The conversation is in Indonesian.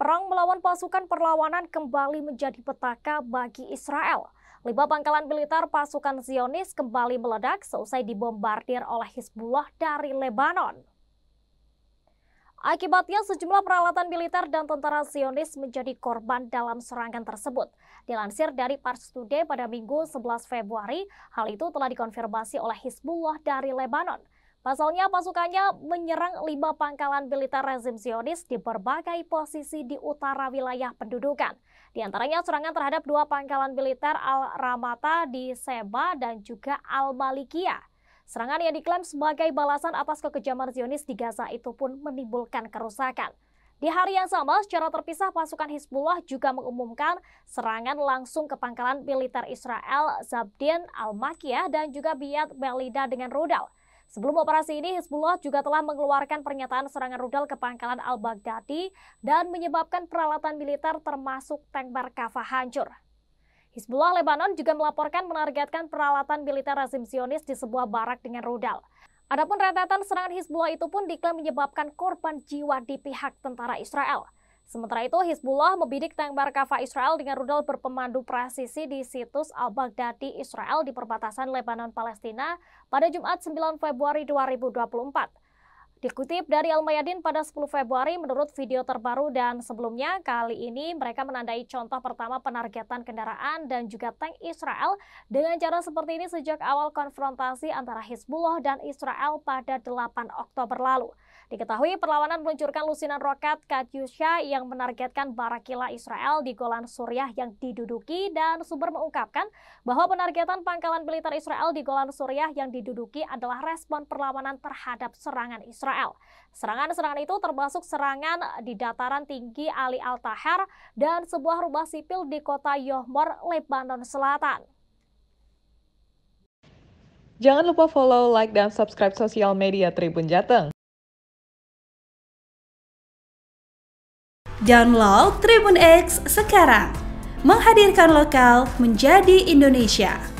Perang melawan pasukan perlawanan kembali menjadi petaka bagi Israel. Lima pangkalan militer pasukan Zionis kembali meledak seusai dibombardir oleh Hizbullah dari Lebanon. Akibatnya sejumlah peralatan militer dan tentara Zionis menjadi korban dalam serangan tersebut. Dilansir dari Pars Today pada Minggu 11 Februari, hal itu telah dikonfirmasi oleh Hizbullah dari Lebanon. Pasalnya pasukannya menyerang lima pangkalan militer rezim Zionis di berbagai posisi di utara wilayah pendudukan. Di antaranya serangan terhadap dua pangkalan militer Al-Ramata di Seba dan juga Al-Malikia. Serangan yang diklaim sebagai balasan atas kekejaman Zionis di Gaza itu pun menimbulkan kerusakan. Di hari yang sama, secara terpisah pasukan Hizbullah juga mengumumkan serangan langsung ke pangkalan militer Israel Zabdin Al-Makiyah dan juga Biat Belida dengan rudal. Sebelum operasi ini, Hizbullah juga telah mengeluarkan pernyataan serangan rudal ke pangkalan Al-Baghdadi dan menyebabkan peralatan militer termasuk tank Barkava hancur. Hizbullah Lebanon juga melaporkan menargetkan peralatan militer rezim Zionis di sebuah barak dengan rudal. Adapun rentetan serangan Hizbullah itu pun diklaim menyebabkan korban jiwa di pihak tentara Israel. Sementara itu, Hizbullah membidik tank Markava Israel dengan rudal berpemandu presisi di situs Al-Baghdadi Israel di perbatasan Lebanon Palestina pada Jumat 9 Februari 2024. Dikutip dari Al-Mayadin pada 10 Februari menurut video terbaru dan sebelumnya kali ini mereka menandai contoh pertama penargetan kendaraan dan juga tank Israel dengan cara seperti ini sejak awal konfrontasi antara Hezbollah dan Israel pada 8 Oktober lalu. Diketahui perlawanan meluncurkan lusinan roket Katyusha yang menargetkan barakila Israel di Golan Suriah yang diduduki dan sumber mengungkapkan bahwa penargetan pangkalan militer Israel di Golan Suriah yang diduduki adalah respon perlawanan terhadap serangan Israel. Israel. Serangan-serangan itu termasuk serangan di dataran tinggi Ali Al-Tahar dan sebuah rumah sipil di kota Yohmor, Lebanon Selatan. Jangan lupa follow, like, dan subscribe sosial media Tribun Jateng. Download Tribun X sekarang. Menghadirkan lokal menjadi Indonesia.